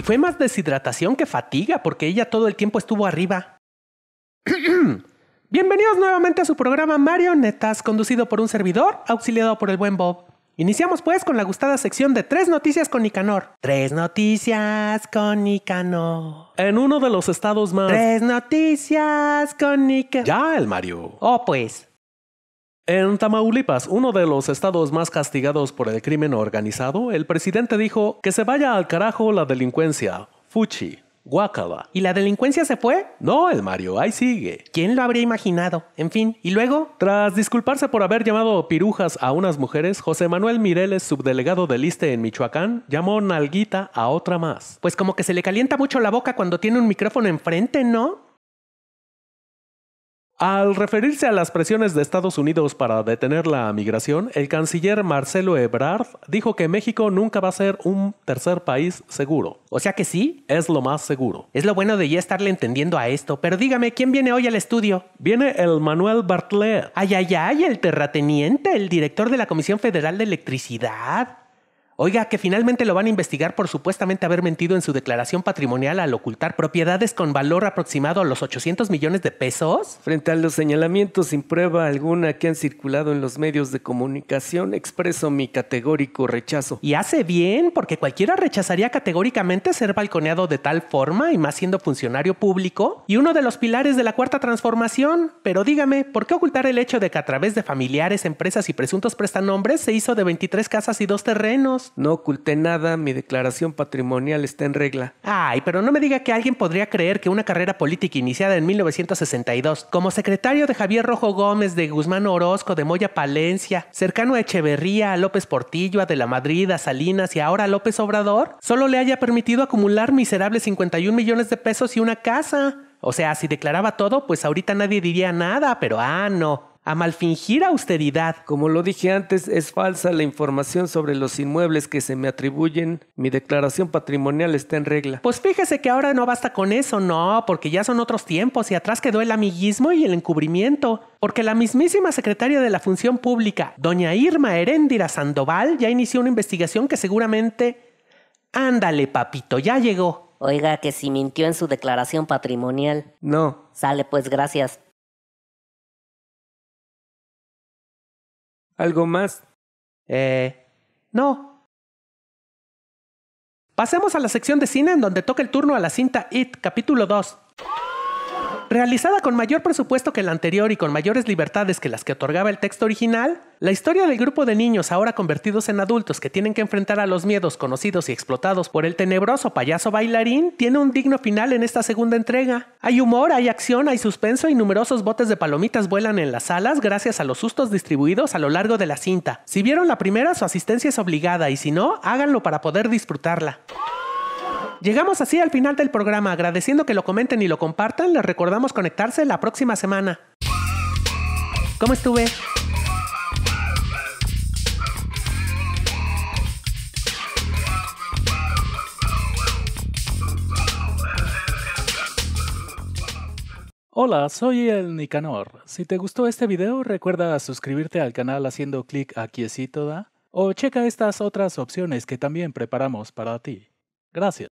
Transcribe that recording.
Y fue más deshidratación que fatiga, porque ella todo el tiempo estuvo arriba. Bienvenidos nuevamente a su programa Marionetas, conducido por un servidor, auxiliado por el buen Bob. Iniciamos pues con la gustada sección de tres noticias con Nicanor. Tres noticias con Nicanor. En uno de los estados más... Tres noticias con Nicanor. Ya, el Mario. Oh, pues. En Tamaulipas, uno de los estados más castigados por el crimen organizado, el presidente dijo que se vaya al carajo la delincuencia. Fuchi. guacala. ¿Y la delincuencia se fue? No, el Mario, ahí sigue. ¿Quién lo habría imaginado? En fin, ¿y luego? Tras disculparse por haber llamado pirujas a unas mujeres, José Manuel Mireles, subdelegado del ISTE en Michoacán, llamó nalguita a otra más. Pues como que se le calienta mucho la boca cuando tiene un micrófono enfrente, ¿no? Al referirse a las presiones de Estados Unidos para detener la migración, el canciller Marcelo Ebrard dijo que México nunca va a ser un tercer país seguro. O sea que sí, es lo más seguro. Es lo bueno de ya estarle entendiendo a esto, pero dígame, ¿quién viene hoy al estudio? Viene el Manuel Bartlett. Ay, ay, ay, el terrateniente, el director de la Comisión Federal de Electricidad. Oiga, que finalmente lo van a investigar por supuestamente haber mentido en su declaración patrimonial al ocultar propiedades con valor aproximado a los 800 millones de pesos. Frente a los señalamientos sin prueba alguna que han circulado en los medios de comunicación, expreso mi categórico rechazo. Y hace bien, porque cualquiera rechazaría categóricamente ser balconeado de tal forma y más siendo funcionario público y uno de los pilares de la cuarta transformación. Pero dígame, ¿por qué ocultar el hecho de que a través de familiares, empresas y presuntos prestanombres se hizo de 23 casas y dos terrenos? No oculté nada, mi declaración patrimonial está en regla. Ay, pero no me diga que alguien podría creer que una carrera política iniciada en 1962 como secretario de Javier Rojo Gómez, de Guzmán Orozco, de Moya Palencia, cercano a Echeverría, a López Portillo, a De la Madrid, a Salinas y ahora a López Obrador, solo le haya permitido acumular miserables 51 millones de pesos y una casa. O sea, si declaraba todo, pues ahorita nadie diría nada, pero ah, no a malfingir austeridad. Como lo dije antes, es falsa la información sobre los inmuebles que se me atribuyen. Mi declaración patrimonial está en regla. Pues fíjese que ahora no basta con eso, no, porque ya son otros tiempos y atrás quedó el amiguismo y el encubrimiento. Porque la mismísima secretaria de la Función Pública, doña Irma Heréndira Sandoval, ya inició una investigación que seguramente... Ándale, papito, ya llegó. Oiga, que si mintió en su declaración patrimonial. No. Sale pues, gracias. ¿Algo más? Eh, no. Pasemos a la sección de cine en donde toca el turno a la cinta It, capítulo 2. Realizada con mayor presupuesto que la anterior y con mayores libertades que las que otorgaba el texto original, la historia del grupo de niños ahora convertidos en adultos que tienen que enfrentar a los miedos conocidos y explotados por el tenebroso payaso bailarín tiene un digno final en esta segunda entrega. Hay humor, hay acción, hay suspenso y numerosos botes de palomitas vuelan en las salas gracias a los sustos distribuidos a lo largo de la cinta. Si vieron la primera, su asistencia es obligada y si no, háganlo para poder disfrutarla llegamos así al final del programa. Agradeciendo que lo comenten y lo compartan, les recordamos conectarse la próxima semana. ¿Cómo estuve? Hola, soy el Nicanor. Si te gustó este video, recuerda suscribirte al canal haciendo clic aquí toda. o checa estas otras opciones que también preparamos para ti. Gracias.